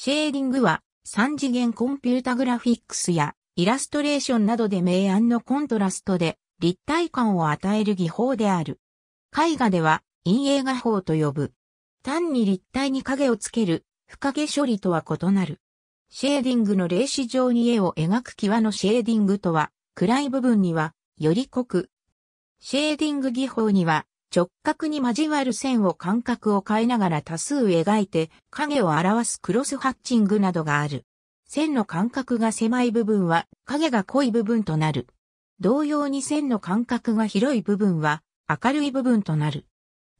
シェーディングは3次元コンピュータグラフィックスやイラストレーションなどで明暗のコントラストで立体感を与える技法である。絵画では陰影画法と呼ぶ。単に立体に影をつける、深影処理とは異なる。シェーディングの霊視上に絵を描く際のシェーディングとは、暗い部分には、より濃く。シェーディング技法には、直角に交わる線を間隔を変えながら多数描いて影を表すクロスハッチングなどがある。線の間隔が狭い部分は影が濃い部分となる。同様に線の間隔が広い部分は明るい部分となる。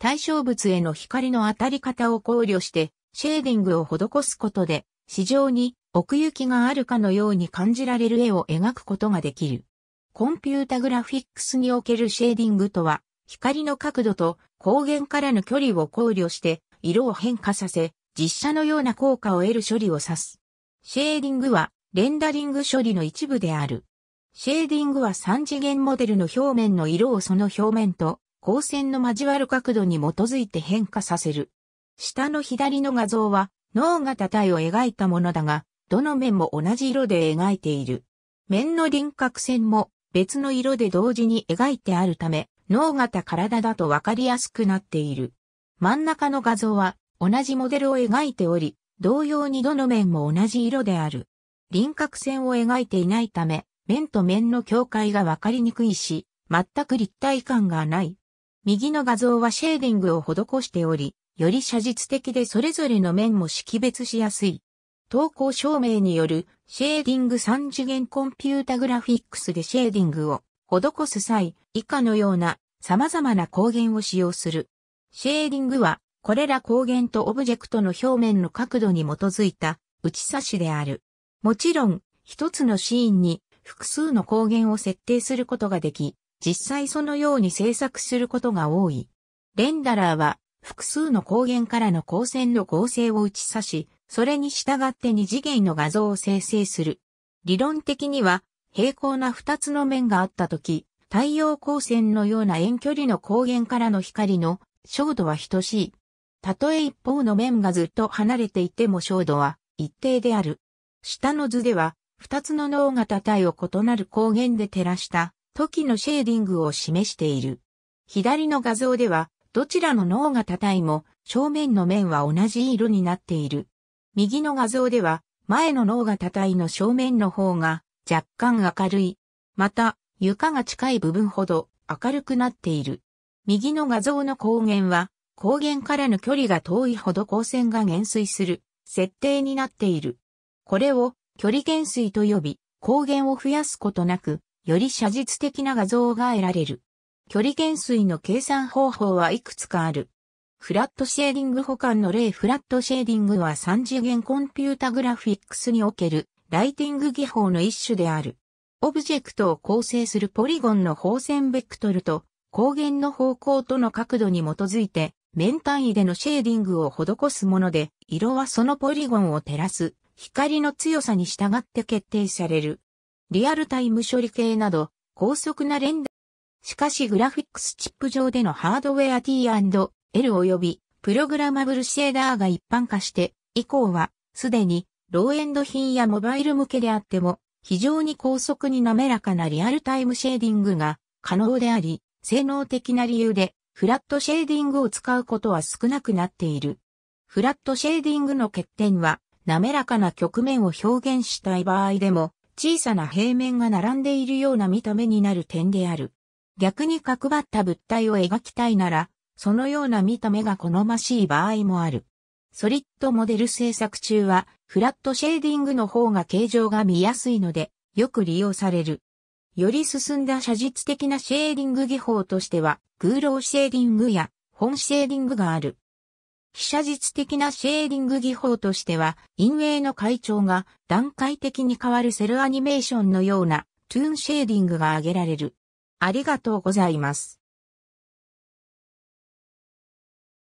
対象物への光の当たり方を考慮してシェーディングを施すことで市場に奥行きがあるかのように感じられる絵を描くことができる。コンピュータグラフィックスにおけるシェーディングとは光の角度と光源からの距離を考慮して色を変化させ、実写のような効果を得る処理を指す。シェーディングはレンダリング処理の一部である。シェーディングは3次元モデルの表面の色をその表面と光線の交わる角度に基づいて変化させる。下の左の画像は脳型体を描いたものだが、どの面も同じ色で描いている。面の輪郭線も別の色で同時に描いてあるため、脳型体だとわかりやすくなっている。真ん中の画像は同じモデルを描いており、同様にどの面も同じ色である。輪郭線を描いていないため、面と面の境界がわかりにくいし、全く立体感がない。右の画像はシェーディングを施しており、より写実的でそれぞれの面も識別しやすい。投稿証明によるシェーディング3次元コンピュータグラフィックスでシェーディングを施す際、以下のような様々な光源を使用する。シェーディングは、これら光源とオブジェクトの表面の角度に基づいた打ち差しである。もちろん、一つのシーンに複数の光源を設定することができ、実際そのように制作することが多い。レンダラーは複数の光源からの光線の合成を打ち差し、それに従って二次元の画像を生成する。理論的には平行な二つの面があった時、太陽光線のような遠距離の光源からの光の照度は等しい。たとえ一方の面がずっと離れていても照度は一定である。下の図では、二つの脳型体を異なる光源で照らした時のシェーディングを示している。左の画像では、どちらの脳型体も正面の面は同じ色になっている。右の画像では、前の脳型体の正面の方が若干明るい。また、床が近い部分ほど明るくなっている。右の画像の光源は、光源からの距離が遠いほど光線が減衰する設定になっている。これを距離減衰と呼び、光源を増やすことなく、より写実的な画像が得られる。距離減衰の計算方法はいくつかある。フラットシェーディング保管の例フラットシェーディングは3次元コンピュータグラフィックスにおけるライティング技法の一種である。オブジェクトを構成するポリゴンの放線ベクトルと光源の方向との角度に基づいて面単位でのシェーディングを施すもので、色はそのポリゴンを照らす光の強さに従って決定される。リアルタイム処理系など高速な連打。しかしグラフィックスチップ上でのハードウェア T&L 及びプログラマブルシェーダーが一般化して以降はすでにローエンド品やモバイル向けであっても、非常に高速に滑らかなリアルタイムシェーディングが可能であり、性能的な理由でフラットシェーディングを使うことは少なくなっている。フラットシェーディングの欠点は、滑らかな局面を表現したい場合でも、小さな平面が並んでいるような見た目になる点である。逆に角張った物体を描きたいなら、そのような見た目が好ましい場合もある。ソリッドモデル制作中は、フラットシェーディングの方が形状が見やすいので、よく利用される。より進んだ写実的なシェーディング技法としては、グーローシェーディングや本シェーディングがある。非写実的なシェーディング技法としては、陰影の階調が段階的に変わるセルアニメーションのようなトゥーンシェーディングが挙げられる。ありがとうございます。